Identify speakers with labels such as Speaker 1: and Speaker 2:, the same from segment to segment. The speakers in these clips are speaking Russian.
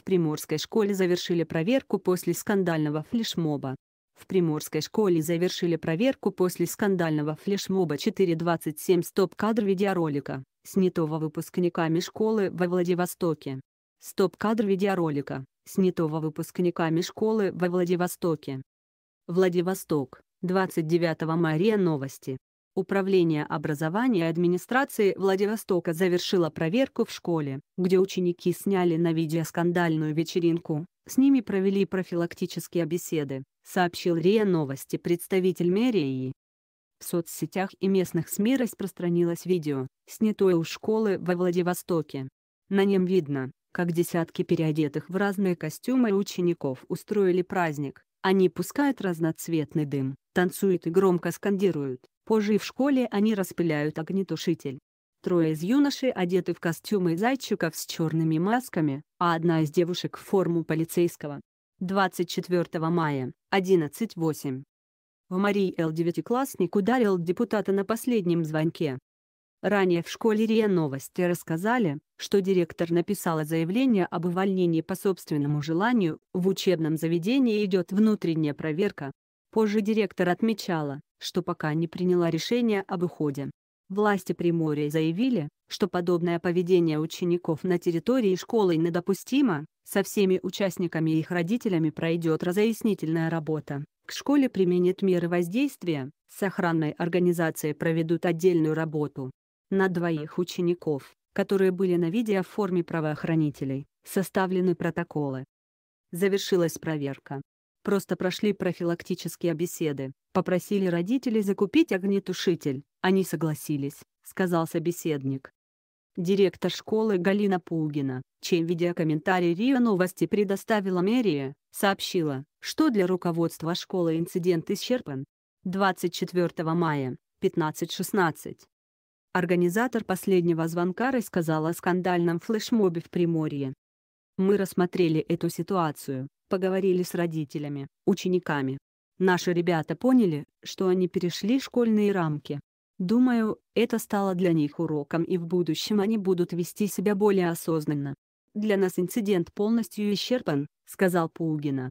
Speaker 1: В Приморской школе завершили проверку после скандального флешмоба. В Приморской школе завершили проверку после скандального флешмоба 4.27 стоп-кадр видеоролика, снятого выпускниками школы во Владивостоке. Стоп-кадр видеоролика, снятого выпускниками школы во Владивостоке. Владивосток, 29 мая новости. Управление образования администрации Владивостока завершило проверку в школе, где ученики сняли на видео скандальную вечеринку, с ними провели профилактические беседы, сообщил РИА Новости представитель мэрии. В соцсетях и местных СМИ распространилось видео, снятое у школы во Владивостоке. На нем видно, как десятки переодетых в разные костюмы учеников устроили праздник. Они пускают разноцветный дым, танцуют и громко скандируют Позже в школе они распыляют огнетушитель. Трое из юношей одеты в костюмы зайчиков с черными масками, а одна из девушек в форму полицейского. 24 мая, 11.08. В Марии Л. девятиклассник ударил депутата на последнем звонке. Ранее в школе РИА Новости рассказали, что директор написала заявление об увольнении по собственному желанию, в учебном заведении идет внутренняя проверка, Позже директор отмечала, что пока не приняла решение об уходе. Власти Приморья заявили, что подобное поведение учеников на территории школы недопустимо, со всеми участниками и их родителями пройдет разъяснительная работа. К школе применят меры воздействия, с охранной организацией проведут отдельную работу. На двоих учеников, которые были на видео в форме правоохранителей, составлены протоколы. Завершилась проверка. Просто прошли профилактические беседы. Попросили родителей закупить огнетушитель. Они согласились, сказал собеседник. Директор школы Галина Пугина, чей видеокомментарий РИА Новости предоставила мэрия, сообщила, что для руководства школы инцидент исчерпан. 24 мая, 15.16. Организатор последнего звонка рассказал о скандальном флешмобе в Приморье, мы рассмотрели эту ситуацию, поговорили с родителями, учениками. Наши ребята поняли, что они перешли школьные рамки. Думаю, это стало для них уроком и в будущем они будут вести себя более осознанно. «Для нас инцидент полностью исчерпан», — сказал Пугина.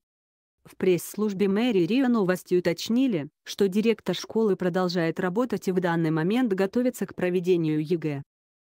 Speaker 1: В пресс-службе мэрии Рио новости уточнили, что директор школы продолжает работать и в данный момент готовится к проведению ЕГЭ.